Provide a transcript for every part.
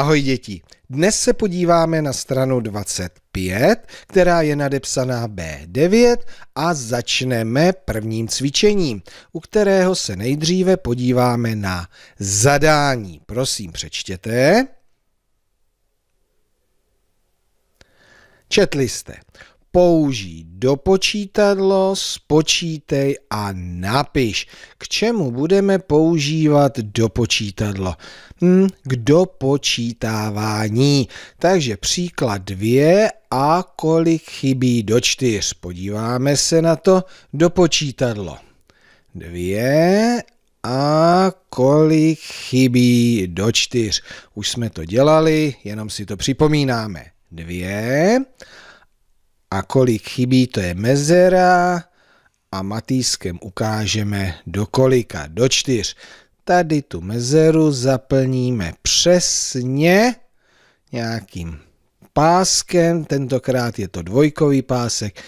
Ahoj děti, dnes se podíváme na stranu 25, která je nadepsaná B9 a začneme prvním cvičením, u kterého se nejdříve podíváme na zadání. Prosím, přečtěte. Četli jste použij do počítadlo, spočítej a napiš. K čemu budeme používat do počítadlo? Hm, k dopočítávání. Takže příklad dvě a kolik chybí do čtyř. Podíváme se na to do počítadlo. Dvě a kolik chybí do čtyř. Už jsme to dělali, jenom si to připomínáme. Dvě a kolik chybí, to je mezera a matýskem ukážeme do kolika, do čtyř. Tady tu mezeru zaplníme přesně nějakým páskem, tentokrát je to dvojkový pásek,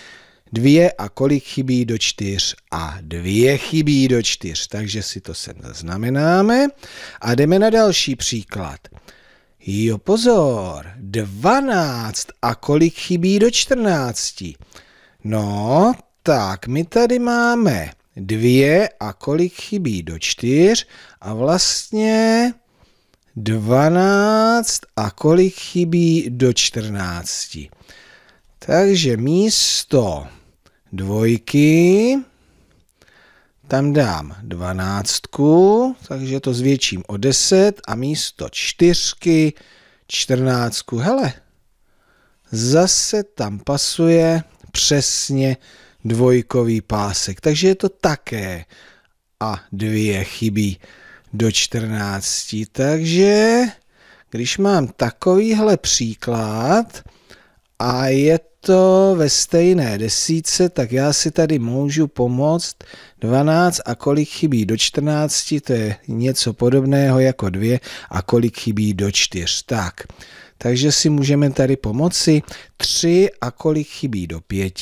dvě a kolik chybí do čtyř a dvě chybí do čtyř, takže si to sem zaznamenáme a jdeme na další příklad. Jo, pozor, 12. A kolik chybí do 14? No, tak my tady máme dvě a kolik chybí do 4? a vlastně 12 a kolik chybí do 14. Takže místo dvojky tam dám dvanáctku, takže to zvětším o 10 a místo čtyřky čtrnáctku. Hele, zase tam pasuje přesně dvojkový pásek, takže je to také a dvě chybí do čtrnácti. Takže když mám takovýhle příklad a je to ve stejné desíce, tak já si tady můžu pomoct 12 a kolik chybí do 14, to je něco podobného jako 2 a kolik chybí do 4. Tak, takže si můžeme tady pomoci 3 a kolik chybí do 5.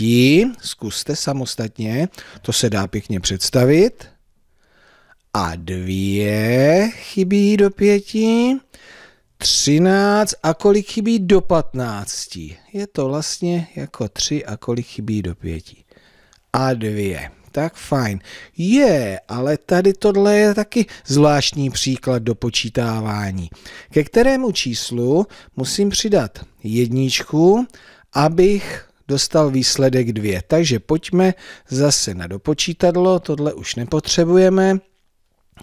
Zkuste samostatně, to se dá pěkně představit. A 2 chybí do 5. 13 a kolik chybí do 15. Je to vlastně jako 3 a kolik chybí do 5. A 2. Tak fajn. Je, ale tady tohle je taky zvláštní příklad do počítávání, ke kterému číslu musím přidat jedničku, abych dostal výsledek 2. Takže pojďme zase na dopočítadlo, tohle už nepotřebujeme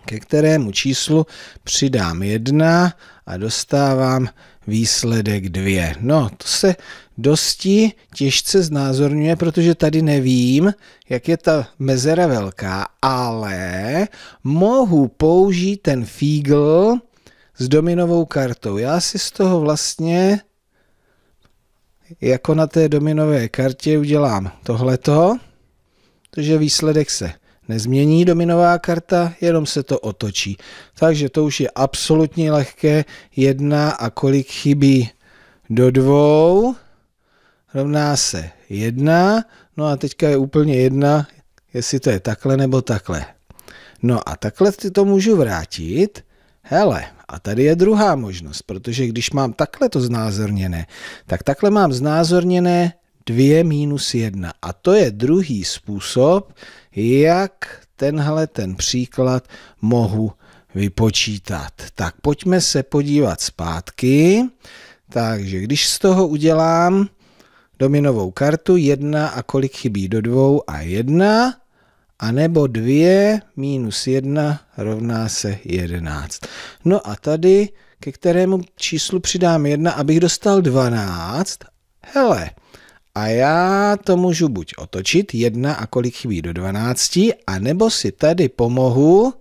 ke kterému číslu přidám 1 a dostávám výsledek 2. No, to se dosti těžce znázorňuje, protože tady nevím, jak je ta mezera velká, ale mohu použít ten fígl s dominovou kartou. Já si z toho vlastně jako na té dominové kartě udělám tohleto, protože výsledek se nezmění dominová karta, jenom se to otočí. Takže to už je absolutně lehké. Jedna a kolik chybí do dvou, rovná se jedna. No a teďka je úplně jedna, jestli to je takhle nebo takhle. No a takhle si to můžu vrátit. Hele, a tady je druhá možnost, protože když mám takhle to znázorněné, tak takhle mám znázorněné 2 minus 1. A to je druhý způsob, jak tenhle ten příklad mohu vypočítat. Tak pojďme se podívat zpátky. Takže když z toho udělám dominovou kartu 1 a kolik chybí do 2 a 1, a nebo 2 minus 1 rovná se 11. No a tady ke kterému číslu přidám 1, abych dostal 12. Hele, a já to můžu buď otočit jedna a kolik chybí do 12, a nebo si tady pomohu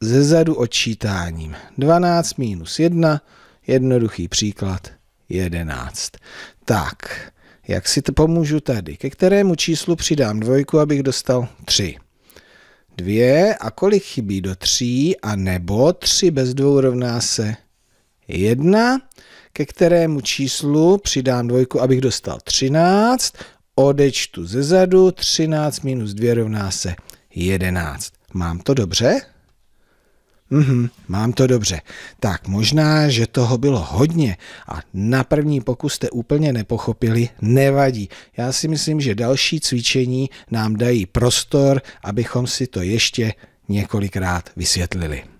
ze zadu odčítáním. 12 minus 1, jednoduchý příklad, 11. Tak, jak si to pomůžu tady? Ke kterému číslu přidám dvojku, abych dostal 3? 2 a kolik chybí do 3, a nebo 3 bez dvou rovná se 1 ke kterému číslu přidám dvojku, abych dostal 13, odečtu ze zadu, 13 minus 2 rovná se 11. Mám to dobře? Mhm, mám to dobře. Tak možná, že toho bylo hodně a na první pokus jste úplně nepochopili, nevadí. Já si myslím, že další cvičení nám dají prostor, abychom si to ještě několikrát vysvětlili.